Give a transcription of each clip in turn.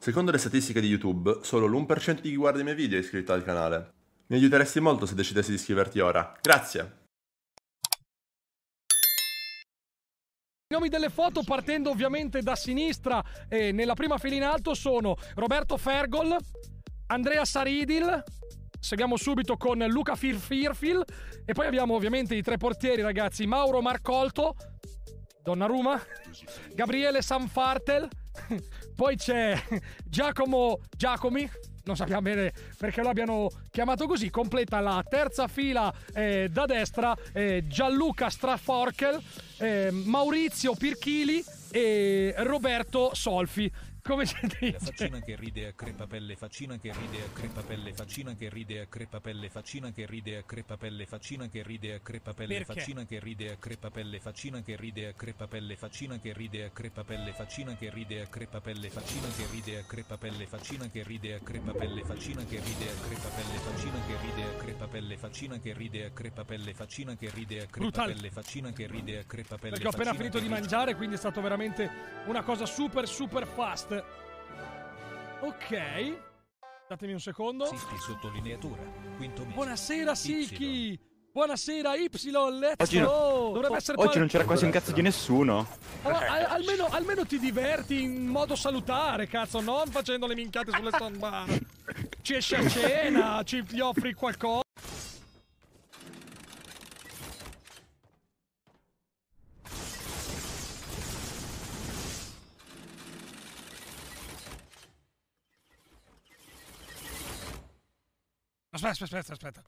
Secondo le statistiche di YouTube, solo l'1% di chi guarda i miei video è iscritto al canale. Mi aiuteresti molto se decidessi di iscriverti ora. Grazie! I nomi delle foto partendo ovviamente da sinistra e nella prima fila in alto sono Roberto Fergol, Andrea Saridil, seguiamo subito con Luca Firfirfil e poi abbiamo ovviamente i tre portieri ragazzi Mauro Marcolto, Donnarumma, Gabriele Sanfartel Poi c'è Giacomo Giacomi. Non sappiamo bene perché lo abbiano chiamato così. Completa la terza fila eh, da destra eh, Gianluca Straforkel, eh, Maurizio Pirchili e Roberto Solfi. Come si dice? La faccina che ride a crepapelle, faccina che ride a crepapelle, faccina che ride a crepapelle, faccina che ride a crepapelle, faccina che ride a crepapelle, faccina che ride a crepapelle, faccina che ride a crepapelle, faccina che ride a crepapelle, faccina che ride a crepapelle, faccina che ride a crepapelle, faccina che ride a crepapelle, faccina che ride a crepapelle, faccina che ride a crepapelle, faccina che ride a crepapelle, faccina che ride a crepapelle, faccina che ride a crepapelle. Perché ho appena finito di mangiare, quindi è stato veramente una cosa super super fast. Ok. Datemi un secondo. Siki sottolineatura. Quinto mese. Buonasera Siki. Buonasera Y, let's oggi go! No, Dovrebbe essere Oggi non c'era quasi un cazzo di nessuno. Allora, al almeno, almeno, ti diverti in modo salutare, cazzo, non facendo le minchiate sulle soundbar. Ci esce a cena, ci offri qualcosa. Aspetta, aspetta, aspetta, aspetta.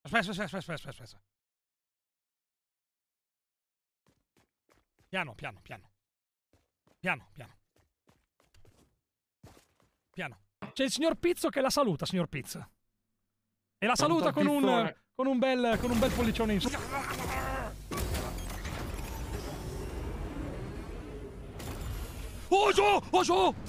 Aspetta, aspetta, aspetta, aspetta, aspetta. Piano, piano, piano. Piano, piano. Piano. C'è il signor Pizzo che la saluta, signor Pizzo. E la saluta con un, con un bel, con un bel pollicione in su. Oh, giù! Oh, giù!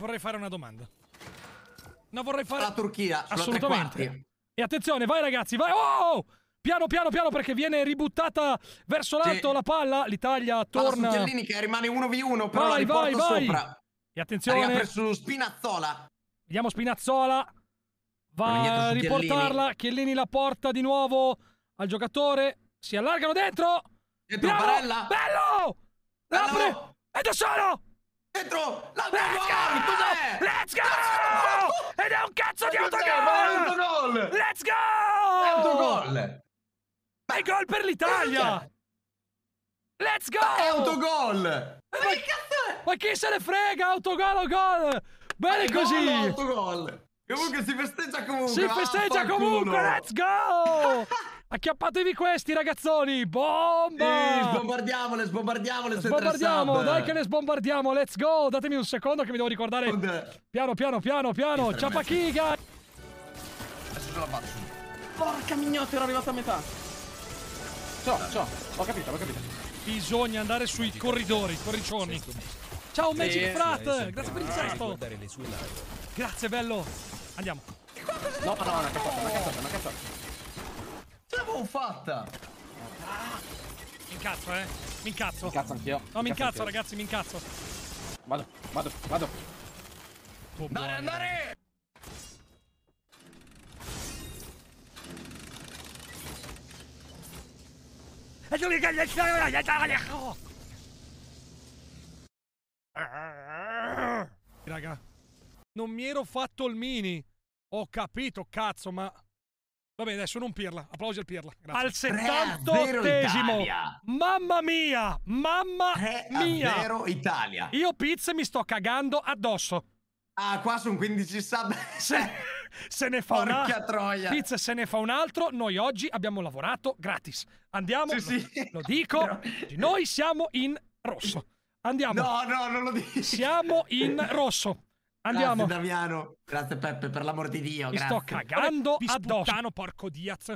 vorrei fare una domanda. No, vorrei fare... La Turchia, assolutamente. E attenzione, vai ragazzi, vai! Oh! Piano piano piano perché viene ributtata verso l'alto sì. la palla, l'Italia torna... Palla su che rimane 1v1, però vai, vai, vai. sopra. E attenzione... Arriva su Spinazzola. Vediamo Spinazzola. Va a riportarla, Chiellini. Chiellini la porta di nuovo al giocatore. Si allargano dentro! E Piano. Bello! L'apre! Ed è solo! dentro la gol! Eh! Cos'è? Let's go! Ed è un cazzo di autogol! Let's go! È autogol! Ma è gol per l'Italia! Let's go! è autogol! Eh, ma, ma, che cazzo è? ma chi se ne frega? Autogol o gol? Bene è così! autogol! Comunque si festeggia comunque! Si festeggia ah, comunque! Let's go! Acchiappatevi questi ragazzoni! Bomba! Sì sbombardiamole, sbombardiamole. Sbombardiamo, dai che le sbombardiamo. Let's go. Datemi un secondo che mi devo ricordare. Piano, piano, piano, piano. Ciapachiga. Adesso ce la faccio. Porca mignotta, ero arrivata a metà. Ciao, ciao. Ho capito, ho capito. Bisogna andare sui corridori, corricioni. Ciao Magic Frat, grazie per il gesto. Grazie, bello. Andiamo. No, no, una cazzata, una cazzata, una cazzata. Ce l'avevo fatta. Ah. Mi incazzo, eh. Mi incazzo. Mi incazzo anch'io. No, mi incazzo, ragazzi, mi incazzo. Vado, vado, vado. Oh, andare, andare! E tu mi Raga, non mi ero fatto il mini. Ho capito, cazzo, ma... Va bene, adesso non Pirla. Applausi al Pirla. Grazie. Al 78 Mamma mia, mamma mia. Vero Italia. Io pizza mi sto cagando addosso. Ah, qua sono 15 sub. se, se ne fa Porca un altro. troia. Pizza se ne fa un altro. Noi oggi abbiamo lavorato gratis. Andiamo, sì, lo, sì. lo dico, Però... noi siamo in rosso. Andiamo. No, no, non lo dici. Siamo in rosso. Andiamo. Grazie Damiano, grazie Peppe, per l'amor di Dio. Mi sto cagando Vabbè, addosso. Puttano, porco Diaz.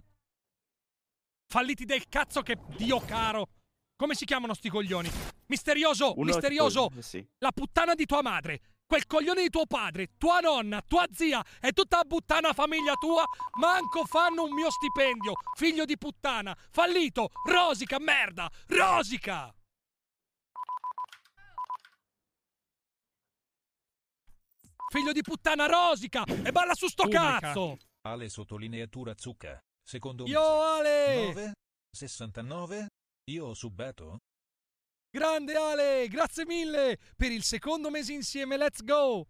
Falliti del cazzo che Dio caro. Come si chiamano sti coglioni? Misterioso, Uno misterioso. Sì. La puttana di tua madre. Quel coglione di tuo padre, tua nonna, tua zia e tutta la puttana famiglia tua manco fanno un mio stipendio. Figlio di puttana, fallito, rosica, merda, rosica! figlio di puttana rosica! E balla su sto cazzo! Ale sottolineatura zucca. Secondo Io Ale! 9? 69? Io ho subato? Grande Ale, grazie mille per il secondo mese insieme, let's go!